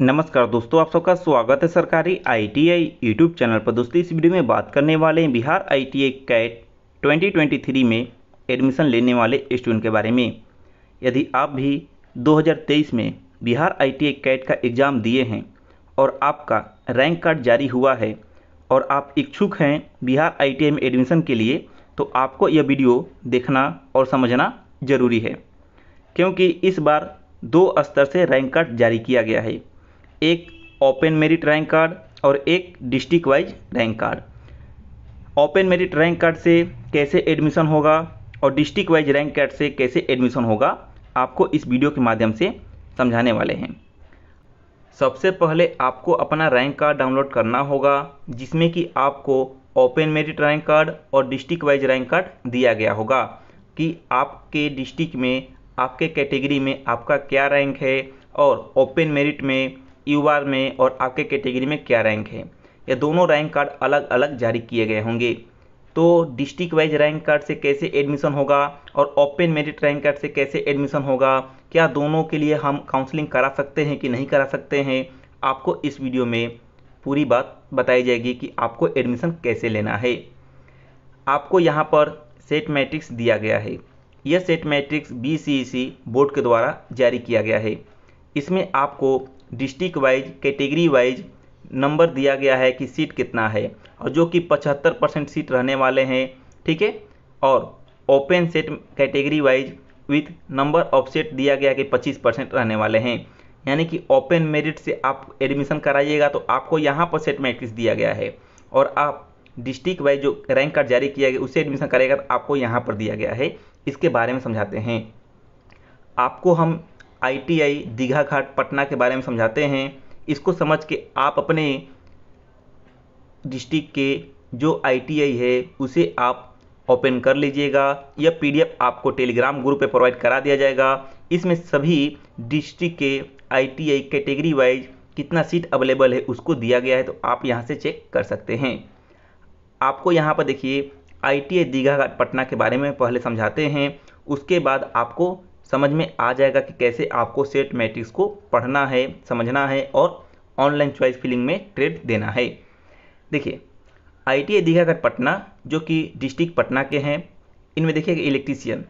नमस्कार दोस्तों आप सबका स्वागत है सरकारी आईटीआई यूट्यूब चैनल पर दोस्तों इस वीडियो में बात करने वाले हैं बिहार आईटीआई कैट 2023 में एडमिशन लेने वाले स्टूडेंट के बारे में यदि आप भी 2023 में बिहार आईटीआई कैट का एग्ज़ाम दिए हैं और आपका रैंक कार्ड जारी हुआ है और आप इच्छुक हैं बिहार आई में एडमिशन के लिए तो आपको यह वीडियो देखना और समझना ज़रूरी है क्योंकि इस बार दो स्तर से रैंक कार्ड जारी किया गया है एक ओपन मेरिट रैंक कार्ड और एक district wise rank card open merit rank card से कैसे एडमिशन होगा और डिस्ट्रिक्ट वाइज रैंक कार्ड से कैसे एडमिशन होगा आपको इस वीडियो के माध्यम से समझाने वाले हैं सबसे पहले आपको अपना रैंक कार्ड डाउनलोड करना होगा जिसमें कि आपको ओपन मेरिट रैंक कार्ड और डिस्ट्रिक्ट वाइज रैंक कार्ड दिया गया होगा कि आपके डिस्ट्रिक्ट में आपके कैटेगरी में आपका क्या रैंक है और ओपन मेरिट में यू आर में और आपके कैटेगरी में क्या रैंक है यह दोनों रैंक कार्ड अलग अलग जारी किए गए होंगे तो डिस्ट्रिक्ट वाइज रैंक कार्ड से कैसे एडमिशन होगा और ओपन मेरिट रैंक कार्ड से कैसे एडमिशन होगा क्या दोनों के लिए हम काउंसलिंग करा सकते हैं कि नहीं करा सकते हैं आपको इस वीडियो में पूरी बात बताई जाएगी कि आपको एडमिशन कैसे लेना है आपको यहाँ पर सेट मैट्रिक्स दिया गया है यह सेट मैट्रिक्स बी बोर्ड के द्वारा जारी किया गया है इसमें आपको district wise category wise number दिया गया है कि सीट कितना है और जो कि 75 परसेंट सीट रहने वाले हैं ठीक है और open seat category wise with number of seat दिया गया कि 25 परसेंट रहने वाले हैं यानी कि ओपन मेरिट से आप एडमिशन कराइएगा तो आपको यहाँ पर सेट मैट्रिक्स दिया गया है और आप डिस्ट्रिक्ट वाइज जो रैंक कार्ड जारी किया गया उसे एडमिशन करेगा तो आपको यहाँ पर दिया गया है इसके बारे में समझाते हैं आपको हम आईटीआई दीघा घाट पटना के बारे में समझाते हैं इसको समझ के आप अपने डिस्ट्रिक्ट के जो आईटीआई है उसे आप ओपन कर लीजिएगा यह पीडीएफ आपको टेलीग्राम ग्रुप पे प्रोवाइड करा दिया जाएगा इसमें सभी डिस्ट्रिक्ट के आईटीआई कैटेगरी वाइज कितना सीट अवेलेबल है उसको दिया गया है तो आप यहाँ से चेक कर सकते हैं आपको यहाँ पर देखिए I T I Digha Ghat Patna के बारे में पहले समझाते हैं उसके बाद आपको समझ में आ जाएगा कि कैसे आपको सेट मैट्रिक्स को पढ़ना है समझना है और ऑनलाइन चॉइस फिलिंग में ट्रेड देना है देखिए आई टी दीघागढ़ पटना जो कि डिस्ट्रिक्ट पटना के हैं इनमें देखिएगा इलेक्ट्रीशियन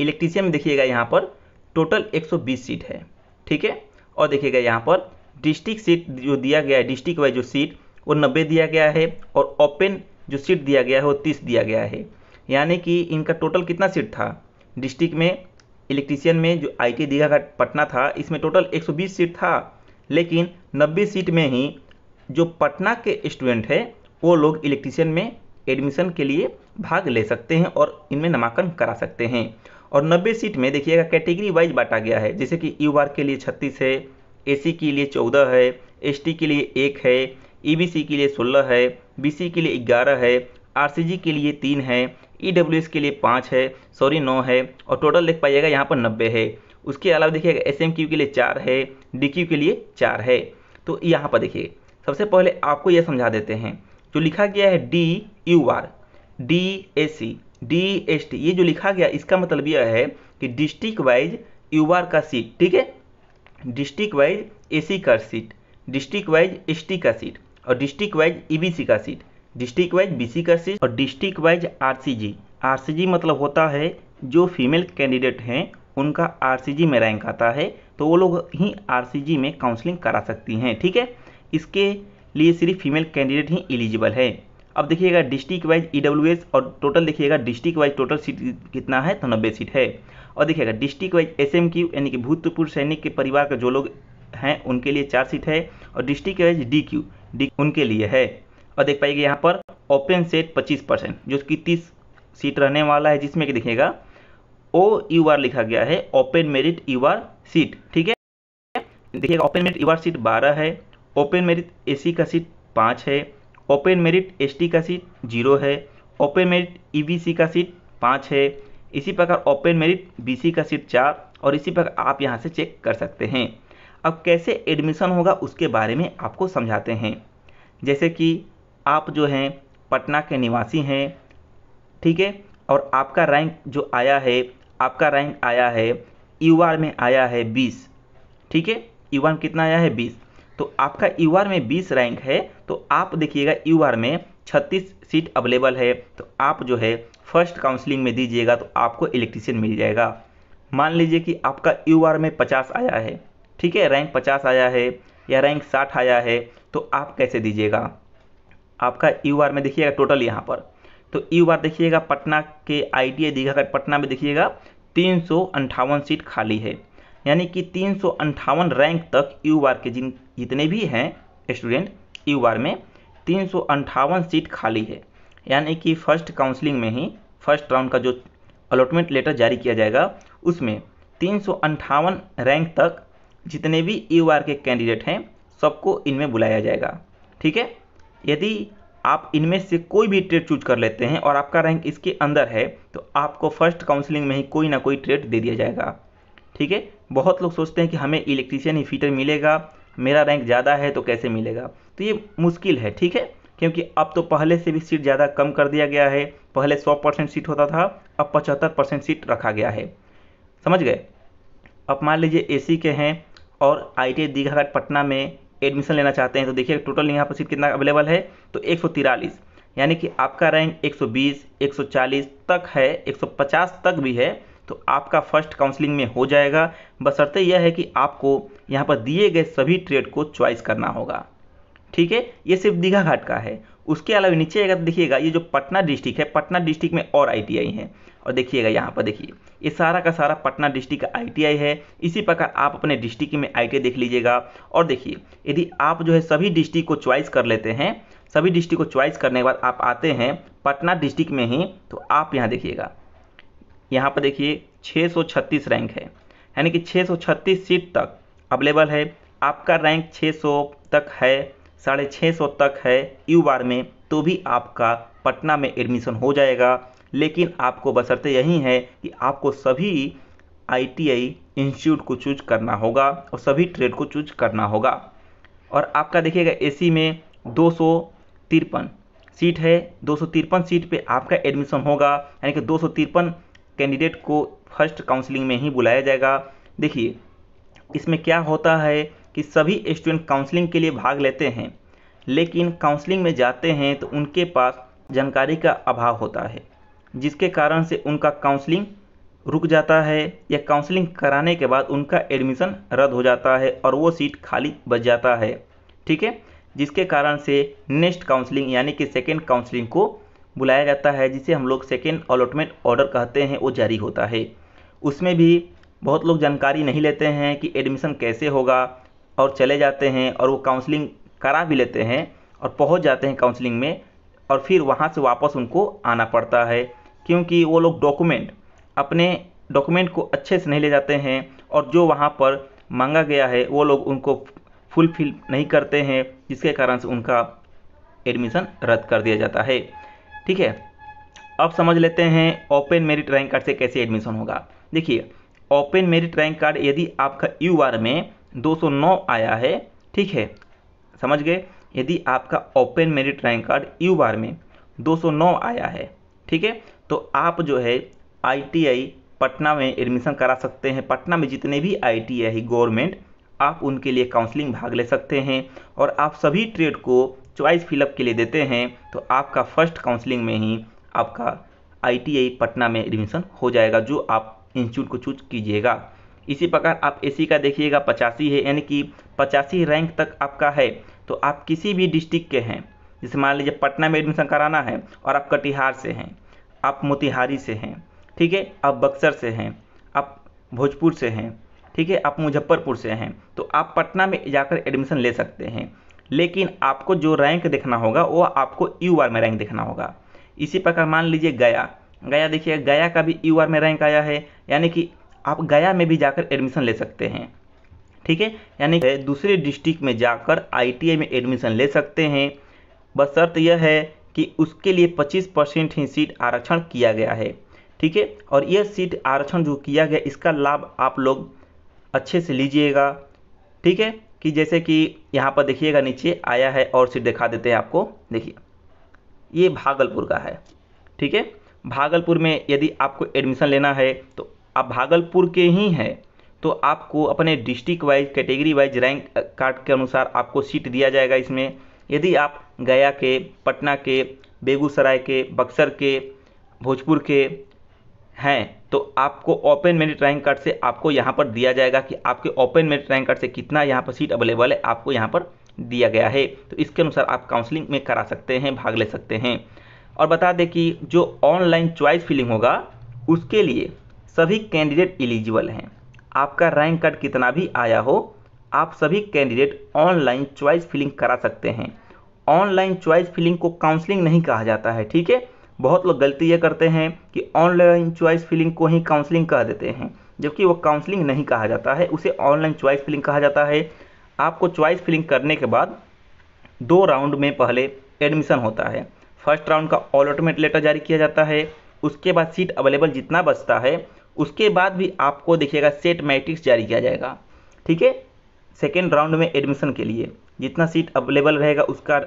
इलेक्ट्रीशियन में देखिएगा यहाँ पर टोटल 120 सीट है ठीक है और देखिएगा यहाँ पर डिस्ट्रिक्ट सीट जो दिया गया है डिस्ट्रिक्ट वाइज जो सीट वो नब्बे दिया गया है और ओपन जो सीट दिया गया है वो तीस दिया गया है यानी कि इनका टोटल कितना सीट था डिस्ट्रिक्ट में इलेक्ट्रीशियन में जो आई टी दीघा घाट पटना था इसमें टोटल 120 सीट था लेकिन 90 सीट में ही जो पटना के स्टूडेंट है वो लोग इलेक्ट्रीशियन में एडमिशन के लिए भाग ले सकते हैं और इनमें नामांकन करा सकते हैं और 90 सीट में देखिएगा कैटेगरी वाइज बांटा गया है जैसे कि यू के लिए छत्तीस है ए के लिए चौदह है एस के लिए एक है ई e के लिए सोलह है बी के लिए ग्यारह है आर के लिए तीन है ई डब्ल्यू एस के लिए पाँच है सॉरी नौ है और टोटल देख पाइएगा यहाँ पर नब्बे है उसके अलावा देखिएगा एस एम क्यू के लिए चार है डी क्यू के लिए चार है तो यहाँ पर देखिए सबसे पहले आपको यह समझा देते हैं जो लिखा गया है D U R D A C D S T ये जो लिखा गया इसका मतलब यह है कि डिस्ट्रिक्ट वाइज यू आर का सीट ठीक है डिस्ट्रिक्ट वाइज ए सी का seat district wise S T का सीट और district wise E B C का सीट डिस्ट्रिक्ट वाइज बी का सीट और डिस्ट्रिक्ट वाइज सी जी मतलब होता है जो फीमेल कैंडिडेट हैं उनका जी में रैंक आता है तो वो लोग ही जी में काउंसलिंग करा सकती हैं ठीक है इसके लिए सिर्फ फीमेल कैंडिडेट ही एलिजिबल है अब देखिएगा डिस्ट्रिक्ट वाइज ई e और टोटल देखिएगा डिस्ट्रिक्ट वाइज टोटल सीट कितना है तो नब्बे सीट है और देखिएगा डिस्ट्रिक्ट वाइज एस यानी कि भूतपूर्व सैनिक के परिवार का जो लोग हैं उनके लिए चार सीट है और district wise D Q D उनके लिए है और देख पाएगी यहाँ पर ओपन सेट 25 परसेंट जो कि तीस सीट रहने वाला है जिसमें कि दिखेगा ओ यू आर लिखा गया है open merit U R seat ठीक है देखिएगा open merit U R seat बारह है ओपन मेरिट ए सी का सीट पाँच है ओपन मेरिट एस टी का सीट जीरो है open merit E B C का सीट पाँच है इसी प्रकार ओपन मेरिट बी सी का सीट चार और इसी प्रकार आप यहाँ से चेक कर सकते हैं अब कैसे एडमिशन होगा उसके बारे में आपको समझाते हैं जैसे कि आप जो हैं पटना के निवासी हैं ठीक है और आपका रैंक जो आया है आपका रैंक आया है यू आर में आया है बीस ठीक है यू आर कितना आया है बीस तो आपका यू आर में बीस रैंक है तो आप देखिएगा यू आर में छत्तीस सीट अवेलेबल है तो आप जो है फर्स्ट काउंसलिंग में दीजिएगा तो आपको इलेक्ट्रीशियन मिल जाएगा मान लीजिए कि आपका यू आर में पचास आया है ठीक है रैंक पचास आया है या रैंक साठ आया है तो आप कैसे दीजिएगा आपका यू आर में देखिएगा टोटल यहाँ पर तो यू आर देखिएगा पटना के I T I Digha Patna में देखिएगा तीन सीट खाली है यानी कि तीन रैंक तक यू आर के जिन जितने भी हैं स्टूडेंट यू आर में तीन सीट खाली है यानी कि फर्स्ट काउंसलिंग में ही फर्स्ट राउंड का जो अलॉटमेंट लेटर जारी किया जाएगा उसमें तीन रैंक तक जितने भी यू आर के कैंडिडेट हैं सबको इनमें बुलाया जाएगा ठीक है यदि आप इनमें से कोई भी ट्रेड चूज कर लेते हैं और आपका रैंक इसके अंदर है तो आपको फर्स्ट काउंसलिंग में ही कोई ना कोई ट्रेड दे दिया जाएगा ठीक है बहुत लोग सोचते हैं कि हमें इलेक्ट्रीशियन ही फीटर मिलेगा मेरा रैंक ज़्यादा है तो कैसे मिलेगा तो ये मुश्किल है ठीक है क्योंकि अब तो पहले से भी सीट ज़्यादा कम कर दिया गया है पहले 100 परसेंट सीट होता था अब 75 परसेंट सीट रखा गया है समझ गए अब मान लीजिए एसी के हैं और आई टी दीघाघाट पटना में एडमिशन लेना चाहते हैं तो देखिए टोटल यहाँ पर सीट कितना अवेलेबल है तो एक यानी कि आपका रैंक 120, 140 तक है 150 तक भी है तो आपका फर्स्ट काउंसलिंग में हो जाएगा बसरते यह है कि आपको यहाँ पर दिए गए सभी ट्रेड को चॉइस करना होगा ठीक है ये सिर्फ दीघा घाट का है उसके अलावा नीचे अगर देखिएगा ये जो पटना डिस्ट्रिक्ट है पटना डिस्ट्रिक्ट में और आईटीआई हैं और देखिएगा यहाँ पर देखिए ये सारा का सारा पटना डिस्ट्रिक्ट का आईटीआई है इसी प्रकार आप अपने डिस्ट्रिक्ट में आईटीआई देख लीजिएगा और देखिए यदि आप जो है सभी डिस्ट्रिक्ट को च्वाइस कर लेते हैं सभी डिस्ट्रिक्ट को च्वाइस करने के बाद आप आते हैं पटना डिस्ट्रिक्ट में ही तो आप यहाँ देखिएगा यहाँ पर देखिए छः रैंक है यानी कि छः सीट तक अवेलेबल है आपका रैंक 600 तक है साढ़े छः सौ तक है यू बार में तो भी आपका पटना में एडमिशन हो जाएगा लेकिन आपको बसरते यही है कि आपको सभी आईटीआई इंस्टीट्यूट को चूज करना होगा और सभी ट्रेड को चूज करना होगा और आपका देखिएगा एसी में दो सौ तिरपन सीट है दो सौ तिरपन सीट पे आपका एडमिशन होगा यानी कि दो सौ तिरपन कैंडिडेट को फर्स्ट काउंसलिंग में ही बुलाया जाएगा देखिए इसमें क्या होता है कि सभी स्टूडेंट काउंसलिंग के लिए भाग लेते हैं लेकिन काउंसलिंग में जाते हैं तो उनके पास जानकारी का अभाव होता है जिसके कारण से उनका काउंसलिंग रुक जाता है या काउंसलिंग कराने के बाद उनका एडमिशन रद्द हो जाता है और वो सीट खाली बच जाता है ठीक है जिसके कारण से नेक्स्ट काउंसलिंग यानी कि सेकेंड काउंसलिंग को बुलाया जाता है जिसे हम लोग सेकेंड अलॉटमेंट ऑर्डर कहते हैं वो जारी होता है उसमें भी बहुत लोग जानकारी नहीं लेते हैं कि एडमिशन कैसे होगा और चले जाते हैं और वो काउंसलिंग करा भी लेते हैं और पहुंच जाते हैं काउंसलिंग में और फिर वहाँ से वापस उनको आना पड़ता है क्योंकि वो लोग डॉक्यूमेंट अपने डॉक्यूमेंट को अच्छे से नहीं ले जाते हैं और जो वहाँ पर मांगा गया है वो लोग उनको फुलफिल नहीं करते हैं जिसके कारण से उनका एडमिशन रद्द कर दिया जाता है ठीक है अब समझ लेते हैं ओपन मेरिट रैंक कार्ड से कैसे एडमिशन होगा देखिए ओपन मेरिट रैंक कार्ड यदि आपका यू आर में 209 आया है ठीक है समझ गए यदि आपका open merit rank card U बार में 209 आया है ठीक है तो आप जो है आईटीआई पटना में एडमिशन करा सकते हैं पटना में जितने भी आईटीआई गवर्नमेंट आप उनके लिए काउंसलिंग भाग ले सकते हैं और आप सभी ट्रेड को च्वाइस फिलअप के लिए देते हैं तो आपका फर्स्ट काउंसलिंग में ही आपका आई पटना में एडमिशन हो जाएगा जो आप इंस्टीट्यूट को चूज कीजिएगा इसी प्रकार आप एसी का देखिएगा पचासी है यानी कि पचासी रैंक तक आपका है तो आप किसी भी डिस्ट्रिक्ट के हैं जैसे मान लीजिए पटना में एडमिशन कराना है और आप कटिहार से हैं आप मोतिहारी से हैं ठीक है आप बक्सर से हैं आप भोजपुर से हैं ठीक है आप मुजफ्फरपुर से हैं तो आप पटना में जाकर एडमिशन ले सकते हैं लेकिन आपको जो रैंक देखना होगा वो आपको यू आर में रैंक देखना होगा इसी प्रकार मान लीजिए गया गया देखिए गया का भी यू आर में रैंक आया है यानी कि आप गया में भी जाकर एडमिशन ले सकते हैं ठीक है यानी दूसरे डिस्ट्रिक्ट में जाकर आई में एडमिशन ले सकते हैं बस शर्त यह है कि उसके लिए 25 परसेंट ही सीट आरक्षण किया गया है ठीक है और यह सीट आरक्षण जो किया गया इसका लाभ आप लोग अच्छे से लीजिएगा ठीक है कि जैसे कि यहाँ पर देखिएगा नीचे आया है और सीट दिखा देते हैं आपको देखिए ये भागलपुर का है ठीक है भागलपुर में यदि आपको एडमिशन लेना है तो आप भागलपुर के ही हैं तो आपको अपने district wise category wise rank card के अनुसार आपको सीट दिया जाएगा इसमें यदि आप गया के पटना के बेगूसराय के बक्सर के भोजपुर के हैं तो आपको ओपन मेरिट रैंक कार्ड से आपको यहाँ पर दिया जाएगा कि आपके ओपन मेरिट रैंक कार्ड से कितना यहाँ पर सीट अवेलेबल है आपको यहाँ पर दिया गया है तो इसके अनुसार आप काउंसलिंग में करा सकते हैं भाग ले सकते हैं और बता दें कि जो ऑनलाइन चॉइस फिलिंग होगा उसके लिए सभी कैंडिडेट एलिजिबल हैं आपका रैंक कार्ड कितना भी आया हो आप सभी कैंडिडेट ऑनलाइन चॉइस फिलिंग करा सकते हैं ऑनलाइन चॉइस फिलिंग को काउंसलिंग नहीं कहा जाता है ठीक है बहुत लोग गलती ये करते हैं कि ऑनलाइन चॉइस फिलिंग को ही काउंसलिंग कह देते हैं जबकि वो काउंसलिंग नहीं कहा जाता है उसे ऑनलाइन चॉइस फिलिंग कहा जाता है आपको चॉइस फिलिंग करने के बाद दो राउंड में पहले एडमिशन होता है फर्स्ट राउंड का अलॉटमेंट लेटर जारी किया जाता है उसके बाद सीट अवेलेबल जितना बचता है उसके बाद भी आपको देखिएगा सेट मैट्रिक्स जारी किया जाएगा ठीक है सेकेंड राउंड में एडमिशन के लिए जितना सीट अवेलेबल रहेगा उसका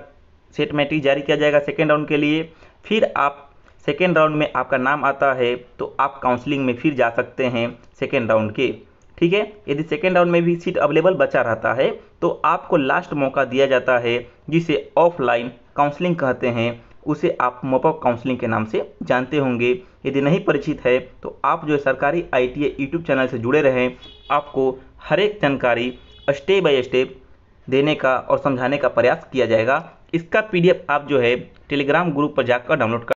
सेट मैट्रिक्स जारी किया जाएगा सेकेंड राउंड के लिए फिर आप सेकेंड राउंड में आपका नाम आता है तो आप काउंसलिंग में फिर जा सकते हैं सेकेंड राउंड के ठीक है यदि सेकेंड राउंड में भी सीट अवेलेबल बचा रहता है तो आपको लास्ट मौका दिया जाता है जिसे ऑफलाइन काउंसलिंग कहते हैं उसे आप मॉपअप काउंसलिंग के नाम से जानते होंगे यदि नहीं परिचित है तो आप जो है सरकारी I T I YouTube channel से जुड़े रहें आपको हर एक जानकारी स्टेप बाय स्टेप देने का और समझाने का प्रयास किया जाएगा इसका पीडीएफ आप जो है टेलीग्राम ग्रुप पर जाकर डाउनलोड कर